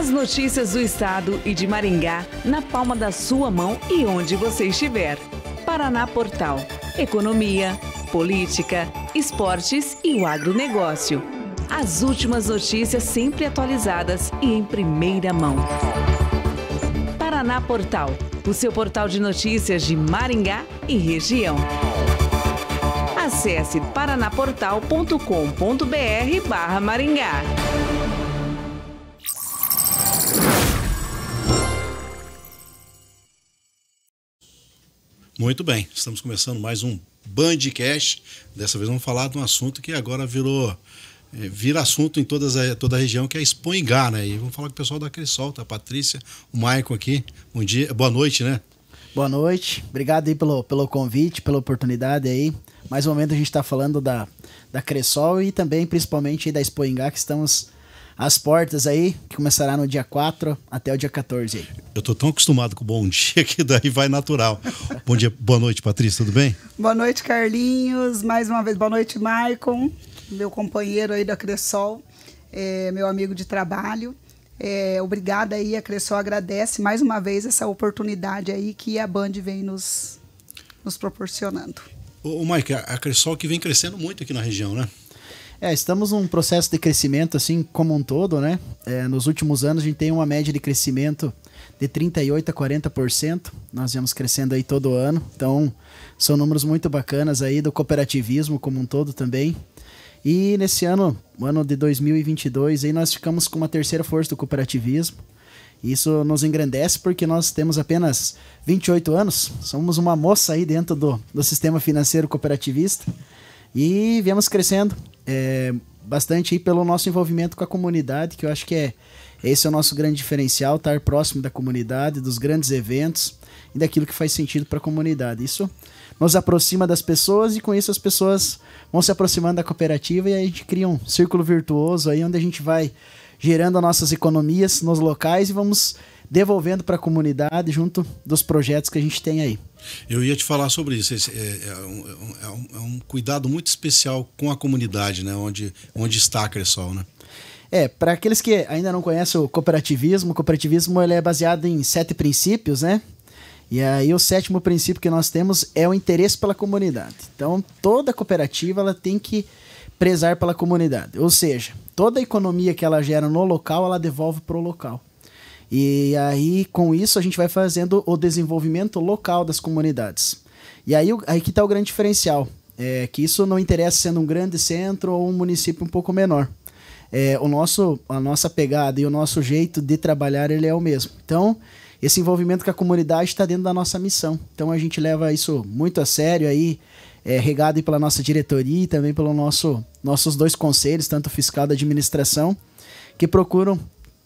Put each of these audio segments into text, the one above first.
As notícias do estado e de Maringá na palma da sua mão e onde você estiver. Paraná Portal. Economia, política, esportes e o agronegócio. As últimas notícias sempre atualizadas e em primeira mão. Paraná Portal. O seu portal de notícias de Maringá e região. Acesse paranaportal.com.br barra Maringá. Muito bem, estamos começando mais um Bandcast. Dessa vez vamos falar de um assunto que agora virou eh, vira assunto em todas a, toda a região, que é Expo né? E vamos falar com o pessoal da cresol tá? A Patrícia, o Maicon aqui. Bom dia, boa noite, né? Boa noite, obrigado aí pelo, pelo convite, pela oportunidade aí. Mais um momento a gente está falando da, da Cressol e também principalmente da Expo que estamos as portas aí, que começará no dia 4 até o dia 14 aí. Eu tô tão acostumado com o bom dia que daí vai natural. bom dia, boa noite, Patrícia, tudo bem? Boa noite, Carlinhos. Mais uma vez, boa noite, Maicon, meu companheiro aí da Cressol, é, meu amigo de trabalho. É, obrigada aí, a Cressol agradece mais uma vez essa oportunidade aí que a Band vem nos, nos proporcionando. Ô, Maicon, a Cressol que vem crescendo muito aqui na região, né? É, estamos num processo de crescimento, assim, como um todo, né? É, nos últimos anos a gente tem uma média de crescimento de 38% a 40%. Nós viemos crescendo aí todo ano. Então, são números muito bacanas aí do cooperativismo como um todo também. E nesse ano, ano de 2022, aí nós ficamos com uma terceira força do cooperativismo. Isso nos engrandece porque nós temos apenas 28 anos, somos uma moça aí dentro do, do sistema financeiro cooperativista e viemos crescendo é, bastante aí pelo nosso envolvimento com a comunidade, que eu acho que é esse é o nosso grande diferencial, estar próximo da comunidade, dos grandes eventos e daquilo que faz sentido para a comunidade. Isso nos aproxima das pessoas e com isso as pessoas vão se aproximando da cooperativa e a gente cria um círculo virtuoso aí onde a gente vai gerando as nossas economias nos locais e vamos devolvendo para a comunidade junto dos projetos que a gente tem aí. Eu ia te falar sobre isso. É, é, é, um, é um, é um cuidado muito especial com a comunidade, né? Onde, onde está a Cressol, né? É, para aqueles que ainda não conhecem o cooperativismo, o cooperativismo ele é baseado em sete princípios, né? E aí o sétimo princípio que nós temos é o interesse pela comunidade. Então, toda cooperativa ela tem que prezar pela comunidade. Ou seja, toda a economia que ela gera no local, ela devolve para o local. E aí, com isso, a gente vai fazendo o desenvolvimento local das comunidades. E aí, aí que está o grande diferencial. É que isso não interessa sendo um grande centro ou um município um pouco menor. É, o nosso, a nossa pegada e o nosso jeito de trabalhar ele é o mesmo. Então, esse envolvimento com a comunidade está dentro da nossa missão. Então, a gente leva isso muito a sério aí, é, regado pela nossa diretoria e também pelos nosso, nossos dois conselhos, tanto fiscal da administração, que procuram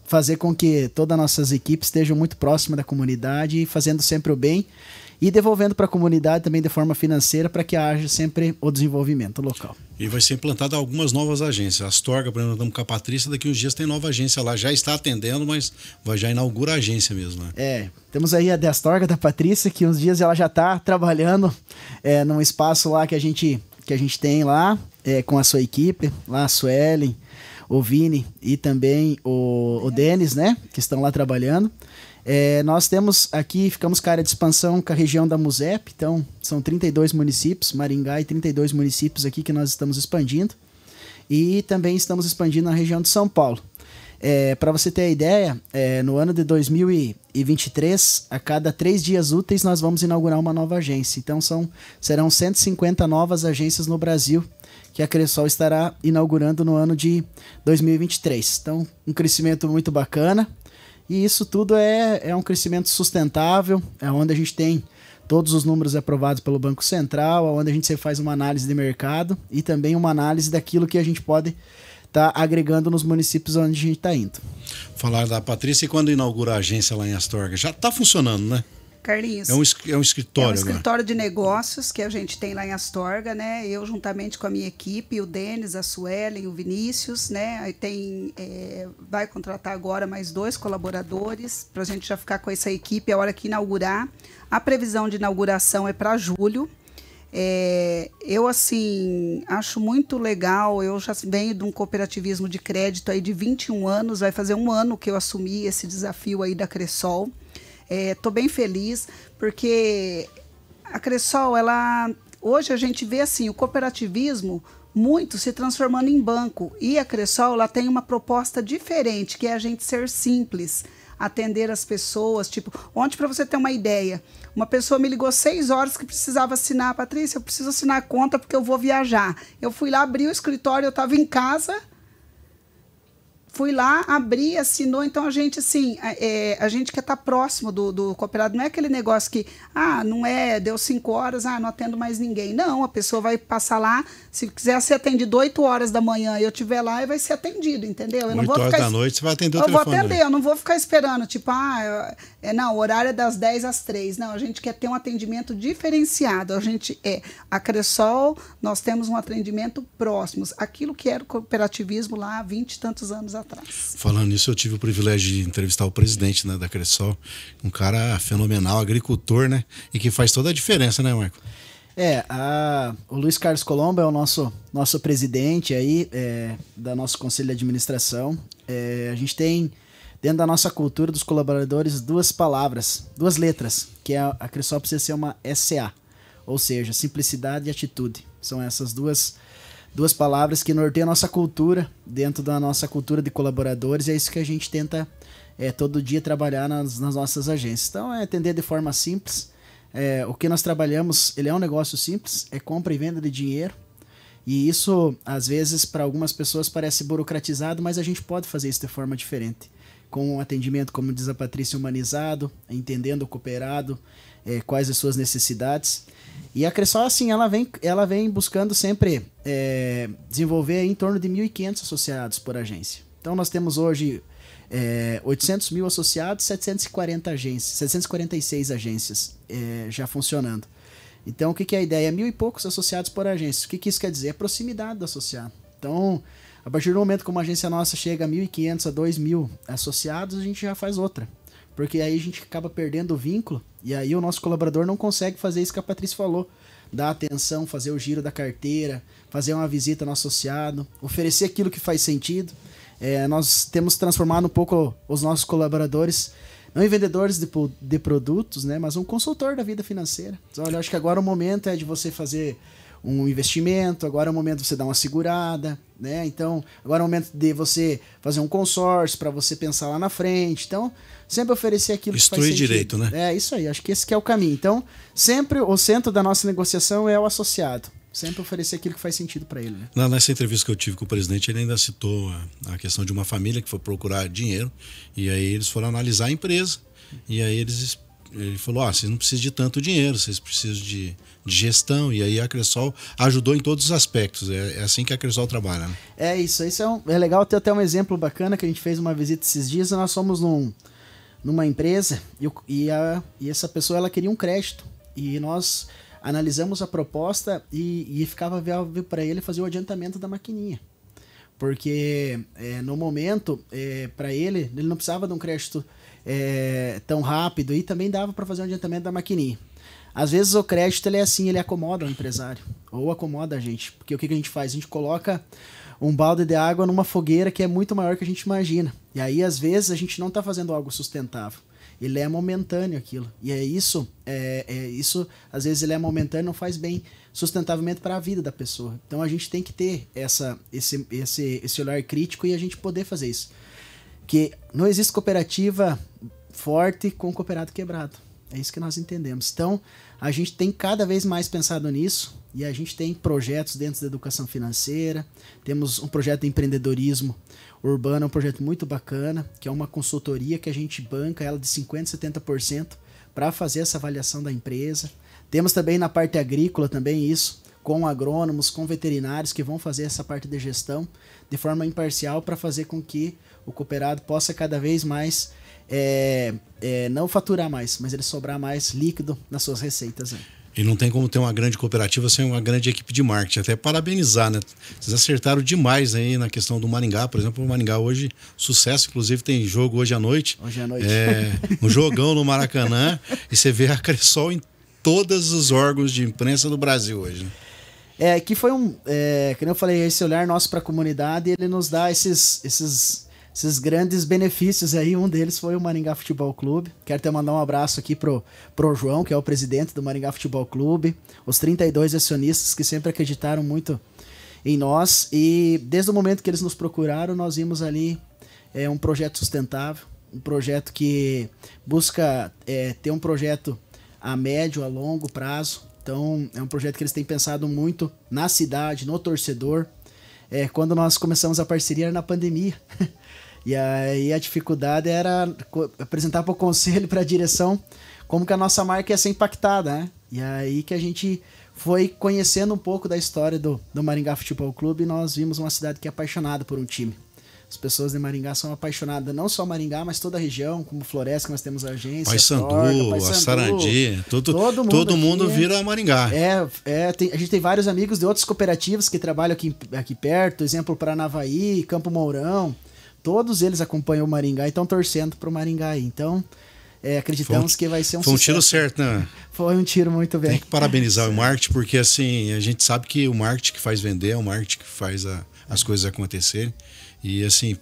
fazer com que todas as nossas equipes estejam muito próximas da comunidade, fazendo sempre o bem e devolvendo para a comunidade também de forma financeira para que haja sempre o desenvolvimento local. E vai ser implantada algumas novas agências. A Astorga, por exemplo, estamos com a Patrícia, daqui uns dias tem nova agência lá. Já está atendendo, mas vai já inaugura a agência mesmo, né? É, temos aí a de Astorga da Patrícia, que uns dias ela já está trabalhando é, num espaço lá que a gente, que a gente tem lá, é, com a sua equipe, lá a Suelen, o Vini e também o, o Denis, né? Que estão lá trabalhando. É, nós temos aqui, ficamos cara de expansão com a região da MUSEP, então são 32 municípios, Maringá e 32 municípios aqui que nós estamos expandindo. E também estamos expandindo na região de São Paulo. É, Para você ter a ideia, é, no ano de 2023, a cada três dias úteis, nós vamos inaugurar uma nova agência. Então são, serão 150 novas agências no Brasil que a Cressol estará inaugurando no ano de 2023. Então, um crescimento muito bacana. E isso tudo é, é um crescimento sustentável, é onde a gente tem todos os números aprovados pelo Banco Central, é onde a gente faz uma análise de mercado e também uma análise daquilo que a gente pode está agregando nos municípios onde a gente está indo. Falar da Patrícia e quando inaugura a agência lá em Astorga. Já está funcionando, né? Carlinhos. É um, é um escritório. É um escritório agora. de negócios que a gente tem lá em Astorga, né? Eu juntamente com a minha equipe, o Denis, a Suelen, o Vinícius, né? Aí tem, é, vai contratar agora mais dois colaboradores para a gente já ficar com essa equipe a hora que inaugurar. A previsão de inauguração é para julho. É, eu, assim, acho muito legal. Eu já venho de um cooperativismo de crédito aí de 21 anos. Vai fazer um ano que eu assumi esse desafio aí da Cressol. Estou é, bem feliz porque a Cressol, ela hoje a gente vê assim o cooperativismo muito se transformando em banco e a Cressol ela tem uma proposta diferente que é a gente ser simples atender as pessoas. Tipo, ontem, para você ter uma ideia, uma pessoa me ligou seis horas que precisava assinar. Patrícia, eu preciso assinar a conta porque eu vou viajar. Eu fui lá, abri o escritório, eu estava em casa fui lá, abri, assinou. Então a gente, assim, é, é a gente quer estar tá próximo do, do, cooperado. Não é aquele negócio que, ah, não é, deu cinco horas, ah, não atendo mais ninguém. Não, a pessoa vai passar lá, se quiser ser atendido oito horas da manhã e eu estiver lá, vai ser atendido, entendeu? Eu não vou horas ficar, da noite você vai atender o Eu telefone, vou né? atender, né? eu não vou ficar esperando, tipo, ah, é, não, o horário é das dez às três. Não, a gente quer ter um atendimento diferenciado. A gente é a Cressol, nós temos um atendimento próximo. Aquilo que era o cooperativismo lá há 20 e tantos anos atrás atrás. Falando nisso, eu tive o privilégio de entrevistar o presidente né, da Cressol, um cara fenomenal, agricultor, né? E que faz toda a diferença, né, Marco? É, a, o Luiz Carlos Colombo é o nosso, nosso presidente aí, é, da nosso conselho de administração. É, a gente tem, dentro da nossa cultura dos colaboradores, duas palavras, duas letras, que é, a Cressol precisa ser uma SA, ou seja, simplicidade e atitude. São essas duas duas palavras que norteiam a nossa cultura, dentro da nossa cultura de colaboradores, e é isso que a gente tenta é, todo dia trabalhar nas, nas nossas agências. Então, é atender de forma simples. É, o que nós trabalhamos, ele é um negócio simples, é compra e venda de dinheiro. E isso, às vezes, para algumas pessoas parece burocratizado, mas a gente pode fazer isso de forma diferente. Com um atendimento, como diz a Patrícia, humanizado, entendendo o cooperado, é, quais as suas necessidades. E a Cressol, assim, ela vem, ela vem buscando sempre é, desenvolver em torno de 1.500 associados por agência. Então, nós temos hoje é, 800 mil associados, 740 agências, 746 agências é, já funcionando. Então, o que, que é a ideia? Mil e poucos associados por agência. O que, que isso quer dizer? É proximidade do associado. Então, a partir do momento que uma agência nossa chega a 1.500 a 2.000 associados, a gente já faz outra porque aí a gente acaba perdendo o vínculo e aí o nosso colaborador não consegue fazer isso que a Patrícia falou. Dar atenção, fazer o giro da carteira, fazer uma visita no associado, oferecer aquilo que faz sentido. É, nós temos transformado um pouco os nossos colaboradores, não em vendedores de, de produtos, né, mas um consultor da vida financeira. Então, olha, acho que agora o momento é de você fazer um investimento, agora é o momento de você dar uma segurada, né? Então, agora é o momento de você fazer um consórcio para você pensar lá na frente. Então, sempre oferecer aquilo Instruir que faz sentido. direito, né? É, isso aí. Acho que esse que é o caminho. Então, sempre o centro da nossa negociação é o associado. Sempre oferecer aquilo que faz sentido para ele. Né? Na, nessa entrevista que eu tive com o presidente, ele ainda citou a, a questão de uma família que foi procurar dinheiro e aí eles foram analisar a empresa e aí eles ele falou: ah, vocês não precisam de tanto dinheiro, vocês precisam de, de gestão. E aí a Cressol ajudou em todos os aspectos. É, é assim que a Cressol trabalha. Né? É isso. Isso é, um, é legal. ter até um exemplo bacana que a gente fez uma visita esses dias. Nós fomos num, numa empresa e, e, a, e essa pessoa ela queria um crédito. E nós analisamos a proposta e, e ficava viável para ele fazer o adiantamento da maquininha. Porque é, no momento, é, para ele, ele não precisava de um crédito é, tão rápido e também dava para fazer um adiantamento da maquininha. Às vezes o crédito ele é assim, ele acomoda o empresário ou acomoda a gente, porque o que, que a gente faz? A gente coloca um balde de água numa fogueira que é muito maior que a gente imagina. E aí às vezes a gente não está fazendo algo sustentável. Ele é momentâneo aquilo. E é isso, é, é isso, às vezes ele é momentâneo, não faz bem sustentavelmente para a vida da pessoa. Então a gente tem que ter essa, esse, esse, esse olhar crítico e a gente poder fazer isso. Que não existe cooperativa forte com o cooperado quebrado. É isso que nós entendemos. Então, a gente tem cada vez mais pensado nisso e a gente tem projetos dentro da educação financeira. Temos um projeto de empreendedorismo urbano, é um projeto muito bacana, que é uma consultoria que a gente banca ela de 50% a 70% para fazer essa avaliação da empresa. Temos também na parte agrícola também isso, com agrônomos, com veterinários que vão fazer essa parte de gestão de forma imparcial para fazer com que o cooperado possa cada vez mais é, é, não faturar mais, mas ele sobrar mais líquido nas suas receitas. Né? E não tem como ter uma grande cooperativa sem uma grande equipe de marketing. Até parabenizar, né? Vocês acertaram demais aí na questão do Maringá. Por exemplo, o Maringá hoje, sucesso. Inclusive, tem jogo hoje à noite. Hoje à noite. É, um jogão no Maracanã. e você vê a Cressol em todos os órgãos de imprensa do Brasil hoje. Né? É, que foi um. É, como eu falei, esse olhar nosso para a comunidade, ele nos dá esses, esses esses grandes benefícios aí. Um deles foi o Maringá Futebol Clube. Quero até mandar um abraço aqui pro, pro João, que é o presidente do Maringá Futebol Clube, os 32 acionistas que sempre acreditaram muito em nós. E desde o momento que eles nos procuraram, nós vimos ali é, um projeto sustentável, um projeto que busca é, ter um projeto a médio, a longo prazo. Então, é um projeto que eles têm pensado muito na cidade, no torcedor. É, quando nós começamos a parceria era na pandemia. E aí a dificuldade era apresentar para o conselho, para a direção, como que a nossa marca ia ser impactada, né? E aí que a gente foi conhecendo um pouco da história do, do Maringá Futebol Clube e nós vimos uma cidade que é apaixonada por um time. As pessoas de Maringá são apaixonadas, não só Maringá, mas toda a região, como Floresta, que nós temos a agência. Sandu, a Sarandi, todo, todo mundo, todo mundo é- vira Maringá. É, é tem, a gente tem vários amigos de outras cooperativas que trabalham aqui, aqui perto, exemplo, Paranavaí, Campo Mourão. Todos eles acompanham o Maringá e estão torcendo para o Maringá. Aí. Então, é, acreditamos um, que vai ser um Foi um sucesso. tiro certo, né? Foi um tiro muito bem. Tem que parabenizar o marketing, porque assim, a gente sabe que o marketing que faz vender é o marketing que faz a, as coisas acontecerem. E assim,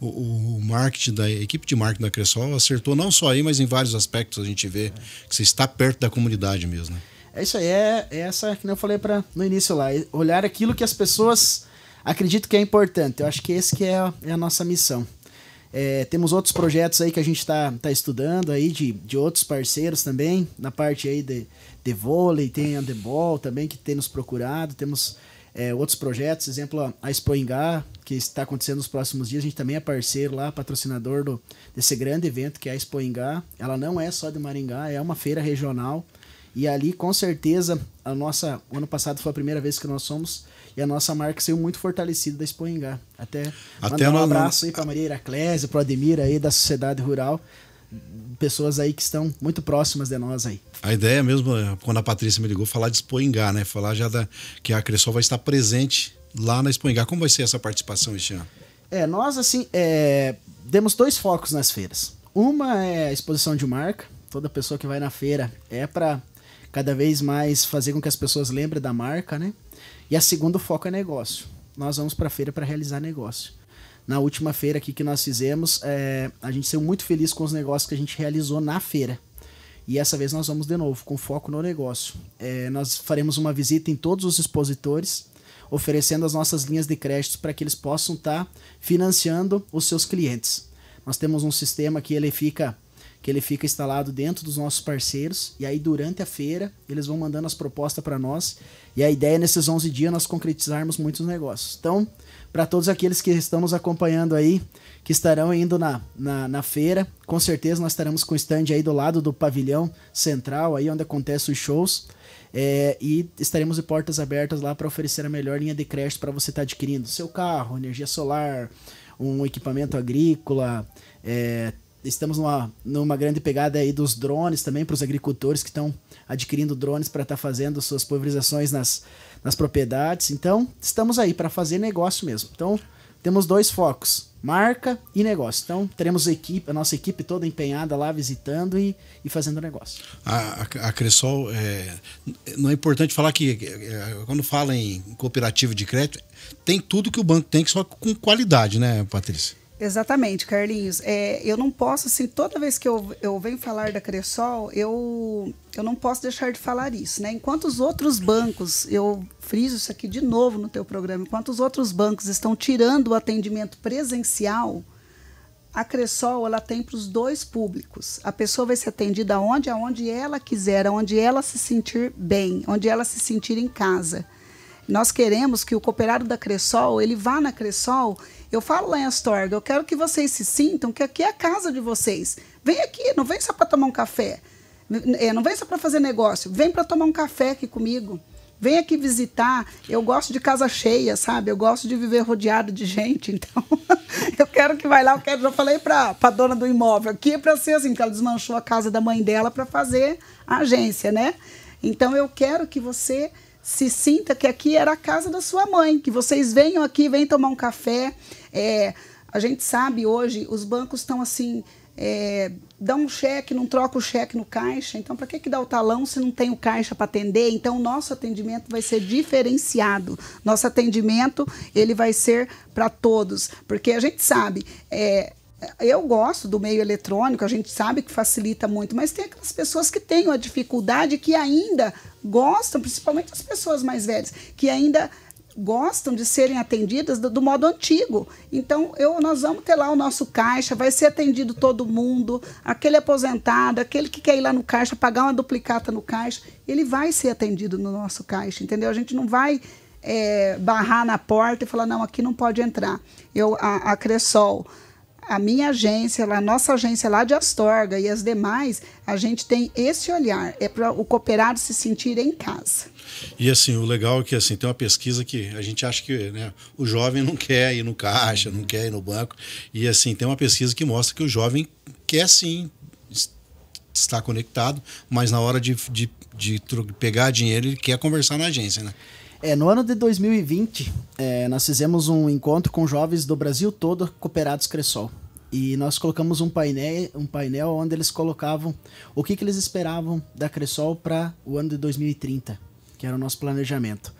o, o, marketing da equipe de marketing da Cressol acertou não só aí, mas em vários aspectos a gente vê que você está perto da comunidade mesmo. Né? É isso aí, é, é essa que eu falei para no início lá, é olhar aquilo que as pessoas acredito que é importante. Eu acho que esse que é a, é a nossa missão. É, temos outros projetos aí que a gente está tá estudando aí de, de outros parceiros também, na parte aí de, de vôlei, tem handebol também que tem nos procurado, temos é, outros projetos, exemplo a Expoingá, que está acontecendo nos próximos dias, a gente também é parceiro lá, patrocinador do, desse grande evento que é a Expoingá. Ela não é só de Maringá, é uma feira regional e ali com certeza a nossa, o ano passado foi a primeira vez que nós somos e a nossa marca saiu muito fortalecida da Expo Engá. Até, Até um abraço aí para Maria Iraclésia, para o Ademir aí da Sociedade Rural pessoas aí que estão muito próximas de nós aí. A ideia mesmo, é, quando a Patrícia me ligou, falar de Expoingá, né? Falar já da, que a Cressol vai estar presente lá na Expoingá. Como vai ser essa participação este É, nós assim, é, demos dois focos nas feiras. Uma é a exposição de marca. Toda pessoa que vai na feira é para cada vez mais fazer com que as pessoas lembrem da marca, né? E a segunda foco é negócio. Nós vamos para a feira para realizar negócio. Na última feira aqui que nós fizemos, é, a gente saiu muito feliz com os negócios que a gente realizou na feira. E essa vez nós vamos de novo, com foco no negócio. É, nós faremos uma visita em todos os expositores, oferecendo as nossas linhas de crédito para que eles possam estar tá financiando os seus clientes. Nós temos um sistema que ele fica que ele fica instalado dentro dos nossos parceiros. E aí, durante a feira, eles vão mandando as propostas para nós. E a ideia é, nesses 11 dias, nós concretizarmos muitos negócios. Então, para todos aqueles que estão nos acompanhando aí, que estarão indo na, na, na, feira, com certeza nós estaremos com o stand aí do lado do pavilhão central, aí onde acontecem os shows. É, e estaremos de portas abertas lá para oferecer a melhor linha de crédito para você estar tá adquirindo seu carro, energia solar, um equipamento agrícola, é, estamos numa, numa grande pegada aí dos drones também para os agricultores que estão adquirindo drones para estar tá fazendo suas pulverizações nas, nas propriedades. Então, estamos aí para fazer negócio mesmo. Então, temos dois focos, marca e negócio. Então, teremos a, equipe, a nossa equipe toda empenhada lá visitando e, e fazendo negócio. A, a, a Cressol, é, não é importante falar que é, quando fala em cooperativa de crédito, tem tudo que o banco tem, só com qualidade, né, Patrícia? Exatamente, Carlinhos. É, eu não posso, assim, toda vez que eu, eu venho falar da Cressol, eu, eu não posso deixar de falar isso, né? Enquanto os outros bancos, eu friso isso aqui de novo no teu programa, enquanto os outros bancos estão tirando o atendimento presencial, a Cressol ela tem para os dois públicos. A pessoa vai ser atendida onde, aonde ela quiser, onde ela se sentir bem, onde ela se sentir em casa. Nós queremos que o cooperado da Cressol, ele vá na Cressol. Eu falo lá em Astorga, eu quero que vocês se sintam que aqui é a casa de vocês. Vem aqui, não vem só para tomar um café. É, não vem só para fazer negócio. Vem para tomar um café aqui comigo. Vem aqui visitar. Eu gosto de casa cheia, sabe? Eu gosto de viver rodeado de gente. Então, eu quero que vai lá. Eu quero, já falei para a dona do imóvel aqui é para ser assim, que ela desmanchou a casa da mãe dela para fazer a agência, né? Então, eu quero que você se sinta que aqui era a casa da sua mãe, que vocês venham aqui, venham tomar um café. É, a gente sabe hoje, os bancos estão assim, é, dá um cheque, não troca o cheque no caixa. Então, para que, que dá o talão se não tem o caixa para atender? Então, o nosso atendimento vai ser diferenciado. Nosso atendimento ele vai ser para todos, porque a gente sabe, é, eu gosto do meio eletrônico, a gente sabe que facilita muito, mas tem aquelas pessoas que têm uma dificuldade que ainda gostam, principalmente as pessoas mais velhas, que ainda gostam de serem atendidas do, do, modo antigo. Então, eu, nós vamos ter lá o nosso caixa, vai ser atendido todo mundo, aquele aposentado, aquele que quer ir lá no caixa, pagar uma duplicata no caixa, ele vai ser atendido no nosso caixa, entendeu? A gente não vai é, barrar na porta e falar, não, aqui não pode entrar. Eu, a, a Cressol a minha agência, a nossa agência lá de Astorga e as demais, a gente tem esse olhar, é para o cooperado se sentir em casa. E assim, o legal é que assim, tem uma pesquisa que a gente acha que né, o jovem não quer ir no caixa, não quer ir no banco. E assim, tem uma pesquisa que mostra que o jovem quer sim estar conectado, mas na hora de, de, de pegar dinheiro, ele quer conversar na agência, né? É, no ano de 2020, é, nós fizemos um encontro com jovens do Brasil todo cooperados Cressol. E nós colocamos um painel, um painel onde eles colocavam o que, que eles esperavam da Cressol para o ano de 2030, que era o nosso planejamento.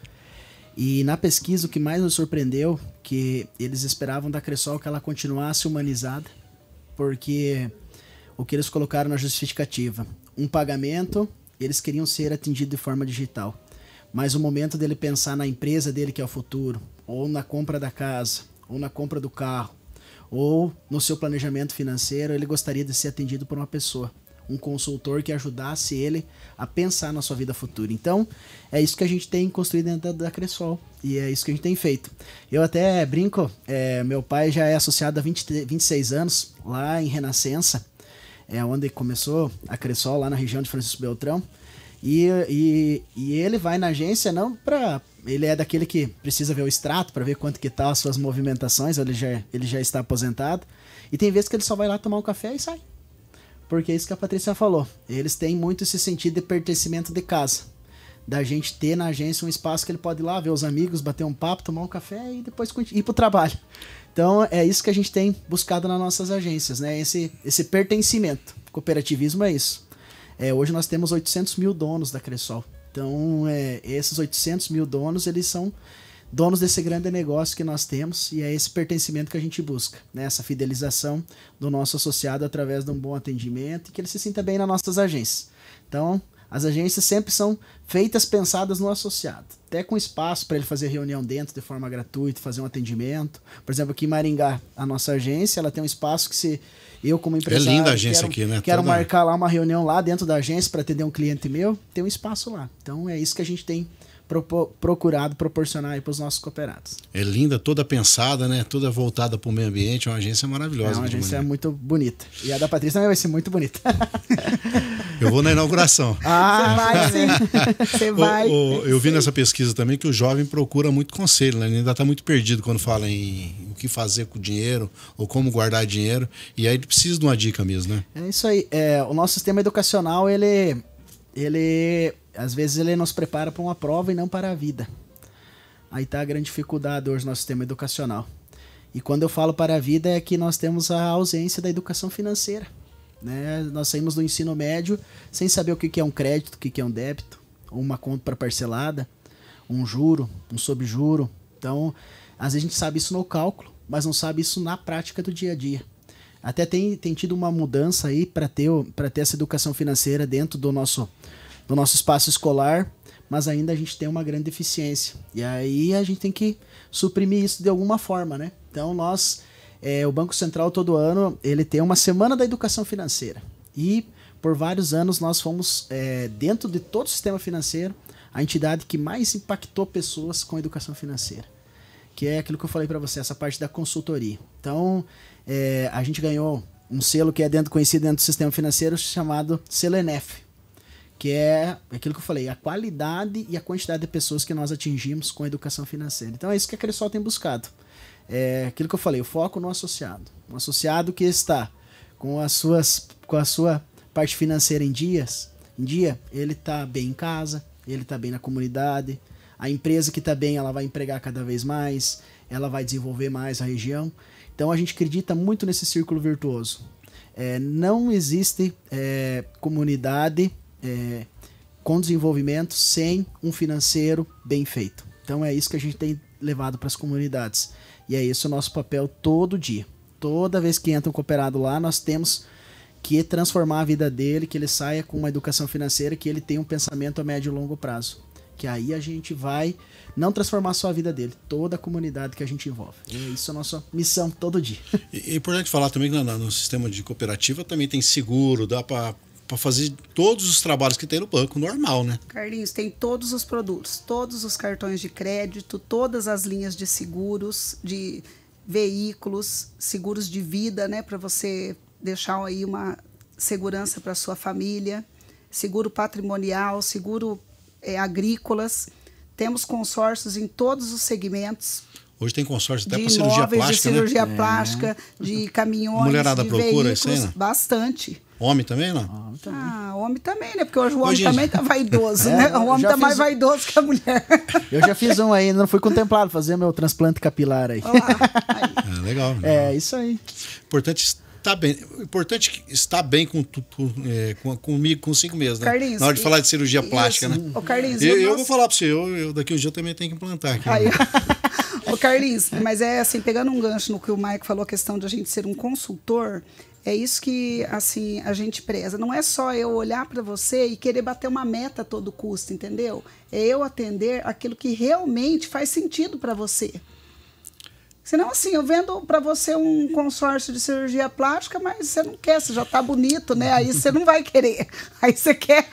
E na pesquisa, o que mais nos surpreendeu, que eles esperavam da Cressol que ela continuasse humanizada, porque o que eles colocaram na justificativa, um pagamento, eles queriam ser atendidos de forma digital. Mas o momento dele pensar na empresa dele que é o futuro, ou na compra da casa, ou na compra do carro, ou no seu planejamento financeiro, ele gostaria de ser atendido por uma pessoa, um consultor que ajudasse ele a pensar na sua vida futura. Então, é isso que a gente tem construído dentro da, da Cressol e é isso que a gente tem feito. Eu até brinco, é, meu pai já é associado há 20, 26 anos, lá em Renascença, é onde começou a Cressol, lá na região de Francisco Beltrão. E, e, e ele vai na agência não para ele é daquele que precisa ver o extrato para ver quanto que tá as suas movimentações, ele já, ele já está aposentado. E tem vezes que ele só vai lá tomar um café e sai. Porque é isso que a Patrícia falou. Eles têm muito esse sentido de pertencimento de casa. Da gente ter na agência um espaço que ele pode ir lá ver os amigos, bater um papo, tomar um café e depois ir pro trabalho. Então é isso que a gente tem buscado nas nossas agências, né? Esse, esse pertencimento. Cooperativismo é isso. É, hoje nós temos 800 mil donos da Cressol. Então, é, esses 800 mil donos, eles são donos desse grande negócio que nós temos e é esse pertencimento que a gente busca, né? essa fidelização do nosso associado através de um bom atendimento e que ele se sinta bem nas nossas agências. Então, as agências sempre são feitas pensadas no associado, até com espaço para ele fazer reunião dentro de forma gratuita, fazer um atendimento. Por exemplo, aqui em Maringá, a nossa agência, ela tem um espaço que se eu como é empresário é linda a agência quero, aqui, né? quero Toda... marcar lá uma reunião lá dentro da agência para atender um cliente meu, tem um espaço lá. Então é isso que a gente tem procurado proporcionar para os nossos cooperados. É linda, toda pensada, né? Toda voltada para o meio ambiente, é uma agência maravilhosa. É uma né, agência maneira. muito bonita. E a da Patrícia também vai ser muito bonita. Eu vou na inauguração. Ah, vai né? sim. Você vai. O, o, eu vi sim. nessa pesquisa também que o jovem procura muito conselho, né? Ele ainda está muito perdido quando fala em o que fazer com o dinheiro ou como guardar dinheiro. E aí ele precisa de uma dica mesmo, né? É isso aí. É, o nosso sistema educacional, ele, ele às vezes ele nos prepara para uma prova e não para a vida. Aí está a grande dificuldade hoje no nosso sistema educacional. E quando eu falo para a vida é que nós temos a ausência da educação financeira. Né? Nós saímos do ensino médio sem saber o que é um crédito, o que é um débito, uma para parcelada, um juro, um subjuro. Então, às vezes a gente sabe isso no cálculo, mas não sabe isso na prática do dia a dia. Até tem, tem tido uma mudança aí para ter, ter essa educação financeira dentro do nosso, do nosso espaço escolar, mas ainda a gente tem uma grande deficiência. E aí a gente tem que suprimir isso de alguma forma, né? Então nós é, o Banco Central todo ano ele tem uma semana da educação financeira. E por vários anos nós fomos, é, dentro de todo o sistema financeiro, a entidade que mais impactou pessoas com educação financeira. Que é aquilo que eu falei para você, essa parte da consultoria. Então, é, a gente ganhou um selo que é dentro, conhecido dentro do sistema financeiro chamado Selenef, que é aquilo que eu falei, a qualidade e a quantidade de pessoas que nós atingimos com a educação financeira. Então é isso que a Cressol tem buscado é aquilo que eu falei, o foco no associado. Um associado que está com, as suas, com a sua parte financeira em dias, em dia, ele está bem em casa, ele está bem na comunidade, a empresa que está bem, ela vai empregar cada vez mais, ela vai desenvolver mais a região. Então a gente acredita muito nesse círculo virtuoso. É, não existe é, comunidade é, com desenvolvimento sem um financeiro bem feito. Então é isso que a gente tem levado para as comunidades. E é esse o nosso papel todo dia. Toda vez que entra um cooperado lá, nós temos que transformar a vida dele, que ele saia com uma educação financeira, que ele tenha um pensamento a médio e longo prazo. Que aí a gente vai não transformar só a vida dele, toda a comunidade que a gente envolve. E é isso é a nossa missão todo dia. E, é importante falar também que no, no sistema de cooperativa também tem seguro, dá para para fazer todos os trabalhos que tem no banco normal, né? Carlinhos, tem todos os produtos, todos os cartões de crédito, todas as linhas de seguros, de veículos, seguros de vida, né, para você deixar aí uma segurança para sua família, seguro patrimonial, seguro é, agrícolas. Temos consórcios em todos os segmentos. Hoje tem consórcio até para cirurgia né? é. plástica, de cirurgia né? plástica, é. de caminhões, Mulherada de procura veículos, isso aí, né? bastante. Homem também, não? Ah, ah, homem também, né? Porque hoje o homem hoje também tá vaidoso, é, né? O homem tá mais vaidoso que a mulher. Eu já fiz um aí, não fui contemplado fazer meu transplante capilar aí. Olá, aí. Ah, é, legal, legal, É, isso aí. Importante estar bem. Importante estar bem com, é, com, comigo, consigo mesmo, né? Carlinhos, Na hora de e, falar de cirurgia plástica, isso. né? Ô, Carlinhos, eu, eu vou falar para você, eu, eu, daqui um dia eu também tenho que implantar aqui. Aí, né? Ô, Carlinhos, mas é assim, pegando um gancho no que o Mike falou, a questão de a gente ser um consultor, é isso que assim a gente preza. Não é só eu olhar para você e querer bater uma meta a todo custo, entendeu? É eu atender aquilo que realmente faz sentido para você. Senão, assim, eu vendo para você um consórcio de cirurgia plástica, mas você não quer, você já tá bonito, né? Aí você não vai querer. Aí você quer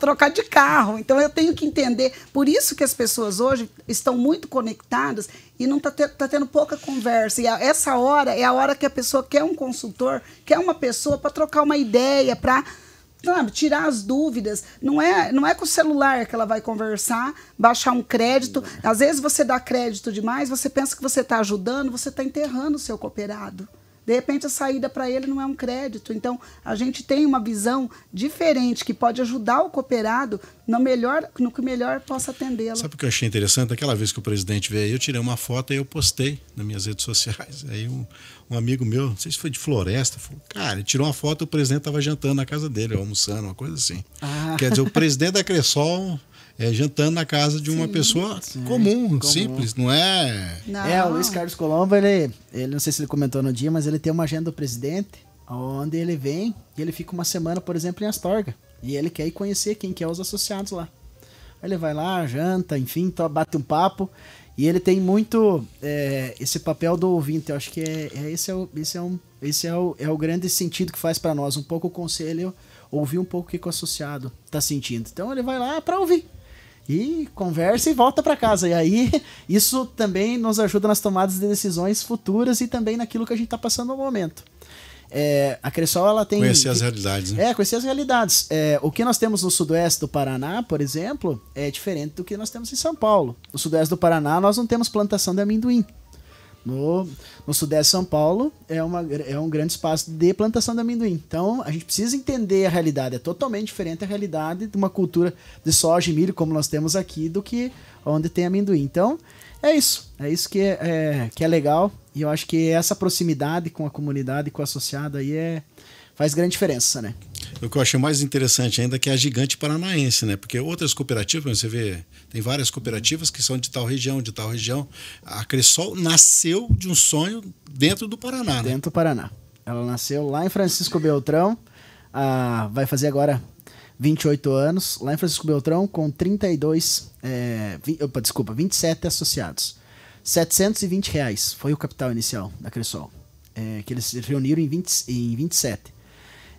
trocar de carro. Então eu tenho que entender. Por isso que as pessoas hoje estão muito conectadas e não tá, te, tá tendo pouca conversa. E a, essa hora é a hora que a pessoa quer um consultor, quer uma pessoa para trocar uma ideia, para sabe, tirar as dúvidas. Não é, não é com o celular que ela vai conversar, baixar um crédito. Às vezes você dá crédito demais, você pensa que você está ajudando, você está enterrando o seu cooperado. De repente a saída para ele não é um crédito. Então a gente tem uma visão diferente que pode ajudar o cooperado no melhor, no que melhor possa atendê-lo. Sabe o que eu achei interessante? Aquela vez que o presidente veio eu tirei uma foto e eu postei nas minhas redes sociais. Aí um, um amigo meu, não sei se foi de floresta, falou: cara, ele tirou uma foto e o presidente estava jantando na casa dele, almoçando, uma coisa assim. Ah. Quer dizer, o presidente da Cressol é, jantando na casa de uma Sim. pessoa comum, comum, simples, não é? Não. É, o Luiz Carlos Colombo, ele, ele não sei se ele comentou no dia, mas ele tem uma agenda do presidente, onde ele vem e ele fica uma semana, por exemplo, em Astorga. E ele quer ir conhecer quem que é os associados lá. Aí ele vai lá, janta, enfim, bate um papo. E ele tem muito é, esse papel do ouvinte. Eu acho que é, é esse, é o, esse, é um, esse é, o, é o grande sentido que faz para nós. Um pouco o conselho, ouvir um pouco o que, o associado tá sentindo. Então ele vai lá para ouvir e conversa e volta para casa. E aí, isso também nos ajuda nas tomadas de decisões futuras e também naquilo que a gente está passando no momento. É, a Cressol ela tem. Conhecer as realidades, né? É, conhecer as realidades. É, o que nós temos no sudoeste do Paraná, por exemplo, é diferente do que nós temos em São Paulo. No sudoeste do Paraná, nós não temos plantação de amendoim no, no Sudeste de São Paulo é, uma, é um grande espaço de plantação de amendoim. Então a gente precisa entender a realidade. É totalmente diferente a realidade de uma cultura de soja e milho, como nós temos aqui, do que onde tem amendoim. Então é isso. É isso que é, é que é legal. E eu acho que essa proximidade com a comunidade, com o associado aí é, faz grande diferença, né? O que eu achei mais interessante ainda é que é a gigante paranaense, né? Porque outras cooperativas, você vê, tem várias cooperativas que são de tal região, de tal região. A Cressol nasceu de um sonho dentro do Paraná, né? Dentro né? do Paraná. Ela nasceu lá em Francisco Beltrão, ah, vai fazer agora 28 anos, lá em Francisco Beltrão, com 32, é, 20, opa, desculpa, 27 associados. 720 reais foi o capital inicial da Cressol, é, que eles reuniram em, 20, em 27.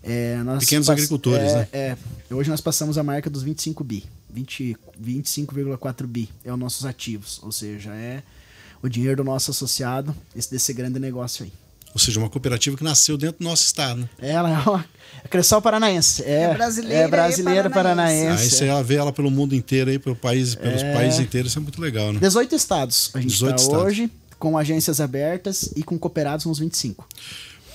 É, Pequenos agricultores, é, né? É, hoje nós passamos a marca dos 25 bi. 25,4 bi é os nossos ativos, ou seja, é o dinheiro do nosso associado, esse desse grande negócio aí. Ou seja, uma cooperativa que nasceu dentro do nosso estado. Né? É, ela é uma Cressol é Paranaense. É, é brasileira, é brasileira paranaense. paranaense. Aí você é. vê ela pelo mundo inteiro, aí, pelo país, é. pelos é... países inteiros, isso é muito legal, né? 18 estados a gente 18 tá estados. hoje, com agências abertas e com cooperados uns 25.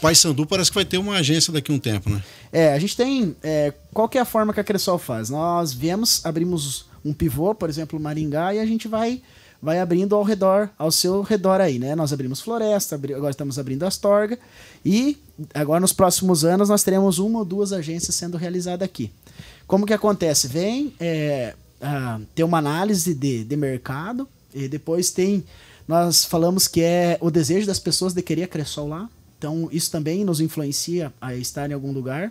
Paysandu parece que vai ter uma agência daqui a um tempo, né? É, a gente tem. É, qual que é a forma que a Cressol faz? Nós viemos, abrimos um pivô, por exemplo, Maringá, e a gente vai vai abrindo ao redor, ao seu redor aí, né? Nós abrimos Floresta, abri agora estamos abrindo Astorga e agora nos próximos anos nós teremos uma ou duas agências sendo realizadas aqui. Como que acontece? Vem é, uh, ter uma análise de, de mercado e depois tem nós falamos que é o desejo das pessoas de querer a Cressol lá, então, isso também nos influencia a estar em algum lugar.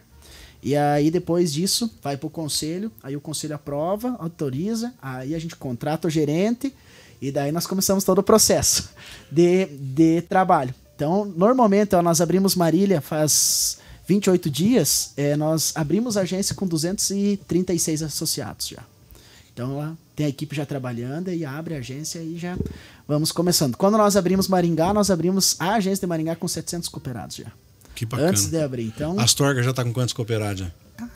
E aí, depois disso, vai para o conselho, aí o conselho aprova, autoriza, aí a gente contrata o gerente, e daí nós começamos todo o processo de, de trabalho. Então, normalmente, ó, nós abrimos Marília faz 28 dias, é, nós abrimos a agência com 236 associados já. Então, lá tem a equipe já trabalhando e abre a agência e já vamos começando. Quando nós abrimos Maringá, nós abrimos a agência de Maringá com 700 cooperados já. Que bacana. Antes de abrir, então. Astorga já está com quantos cooperados?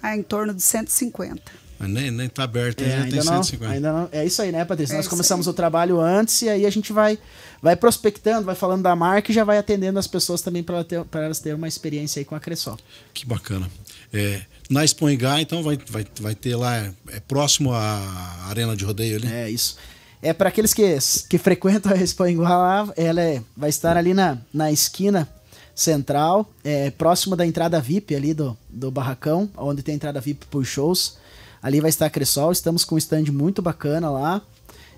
Ah, em torno de 150. Mas nem, nem tá aberto, é, tem não, 150. Ainda não, é isso aí, né, Patrícia? É Nós começamos aí. o trabalho antes e aí a gente vai, vai prospectando, vai falando da marca e já vai atendendo as pessoas também para elas terem uma experiência aí com a Cressol. Que bacana. É, na Expoingá, então, vai, vai, vai ter lá, é próximo à Arena de Rodeio ali? É, isso. É para aqueles que, que frequentam a Expoingá lá, ela é, vai estar ali na, na esquina central, é, próximo da entrada VIP ali do, do barracão, onde tem entrada VIP por shows. Ali vai estar a Cressol, estamos com um stand muito bacana lá,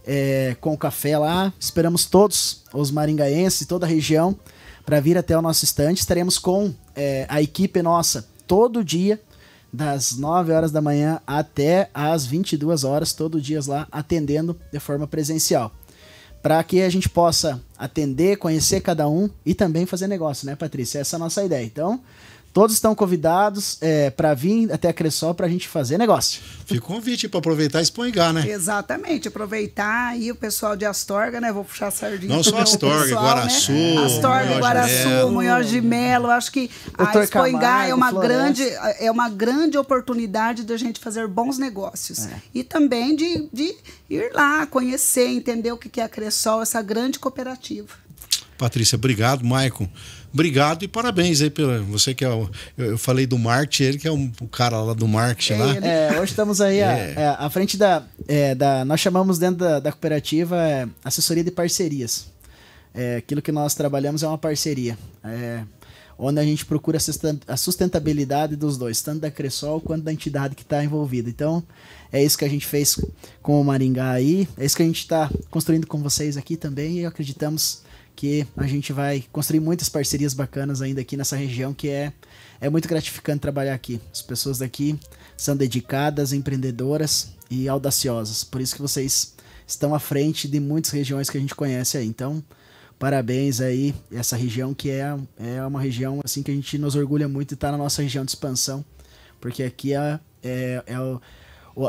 é, com o café lá. Esperamos todos os maringaenses, toda a região, para vir até o nosso stand. Estaremos com é, a equipe nossa todo dia, das 9 horas da manhã até as 22 horas, todo dia lá atendendo de forma presencial. Para que a gente possa atender, conhecer cada um e também fazer negócio, né, Patrícia? Essa é a nossa ideia. Então, Todos estão convidados é, para vir até a Cressol para a gente fazer negócio. Fica o convite para aproveitar e expoingar, né? Exatamente, aproveitar aí o pessoal de Astorga, né? Vou puxar a sardinha. Não só Astorga, pessoal, né? Guaraçu. Né? Astorga, Munhoz Guaraçu, Munhoz de Melo. Acho que a Expoingá é, uma grande, é uma grande oportunidade da gente fazer bons negócios. É. E também de, de ir lá, conhecer, entender o que é a Cressol, essa grande cooperativa. Patrícia, obrigado. Maicon, obrigado e parabéns aí pelo você que é o, eu, falei do marketing, ele que é um, o cara lá do marketing é, né? lá. É, hoje estamos aí é. é, é à, frente da, é, da, nós chamamos dentro da, da cooperativa assessoria de parcerias. aquilo que nós trabalhamos é uma parceria, onde a gente procura a sustentabilidade dos dois, tanto da Cressol quanto da entidade que está envolvida. Então é isso que a gente fez com o Maringá aí, é isso que a gente está construindo com vocês aqui também e acreditamos que a gente vai construir muitas parcerias bacanas ainda aqui nessa região, que é, é muito gratificante trabalhar aqui. As pessoas daqui são dedicadas, empreendedoras e audaciosas. Por isso que vocês estão à frente de muitas regiões que a gente conhece aí. Então, parabéns aí, essa região que é, é uma região assim que a gente nos orgulha muito de estar tá na nossa região de expansão, porque aqui é, é, é o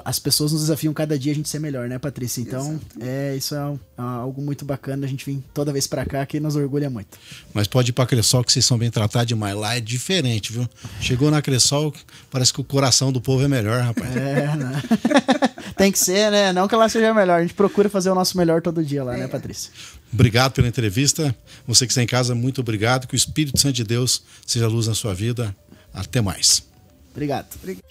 as pessoas nos desafiam cada dia a gente ser melhor, né, Patrícia? Então, Exato. é isso é, é algo muito bacana. A gente vem toda vez para cá, que nos orgulha muito. Mas pode ir para Cressol, que vocês são bem tratados demais. Lá é diferente, viu? Chegou na Cressol, parece que o coração do povo é melhor, rapaz. É, né? Tem que ser, né? Não que lá seja melhor. A gente procura fazer o nosso melhor todo dia lá, né, é. né, Patrícia? Obrigado pela entrevista. Você que está em casa, muito obrigado. Que o Espírito Santo de Deus seja luz na sua vida. Até mais. Obrigado. Obrigado.